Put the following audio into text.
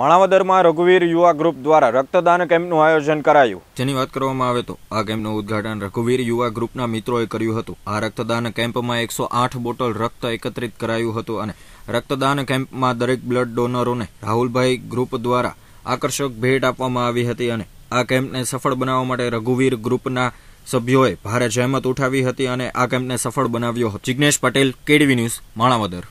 માણાવદરમાં રઘુવીર યુવા ગ્રુપ દ્વારા રક્તદાન કેમ્પનું આયોજન કરાયું જેની વાત કરવામાં આવે તો આ કેમ્પનું ઉદઘાટન રઘુવીર યુવા ગ્રુપના મિત્રોએ કર્યું હતું આ રક્તદાન કેમ્પમાં એકસો આઠ બોટલ રક્ત એકત્રિત કરાયું હતું અને રક્તદાન કેમ્પમાં દરેક બ્લડ ડોનરોને રાહુલભાઈ ગ્રુપ દ્વારા આકર્ષક ભેટ આપવામાં આવી હતી અને આ કેમ્પને સફળ બનાવવા માટે રઘુવીર ગ્રુપના સભ્યોએ ભારે જહેમત ઉઠાવી હતી અને આ કેમ્પને સફળ બનાવ્યો હતો જિજ્ઞેશ પટેલ કેડવી ન્યૂઝ માણાવદર